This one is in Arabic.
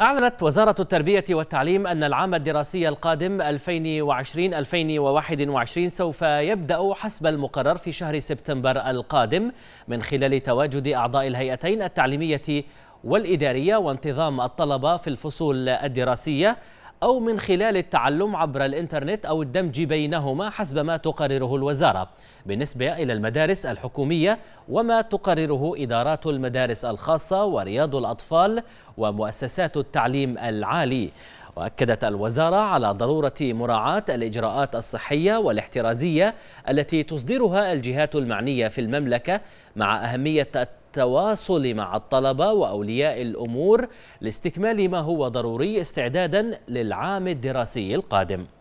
أعلنت وزارة التربية والتعليم أن العام الدراسي القادم 2020-2021 سوف يبدأ حسب المقرر في شهر سبتمبر القادم من خلال تواجد أعضاء الهيئتين التعليمية والإدارية وانتظام الطلبة في الفصول الدراسية أو من خلال التعلم عبر الإنترنت أو الدمج بينهما حسب ما تقرره الوزارة بالنسبة إلى المدارس الحكومية وما تقرره إدارات المدارس الخاصة ورياض الأطفال ومؤسسات التعليم العالي وأكدت الوزارة على ضرورة مراعاة الإجراءات الصحية والاحترازية التي تصدرها الجهات المعنية في المملكة مع أهمية التواصل مع الطلبة وأولياء الأمور لاستكمال ما هو ضروري استعدادا للعام الدراسي القادم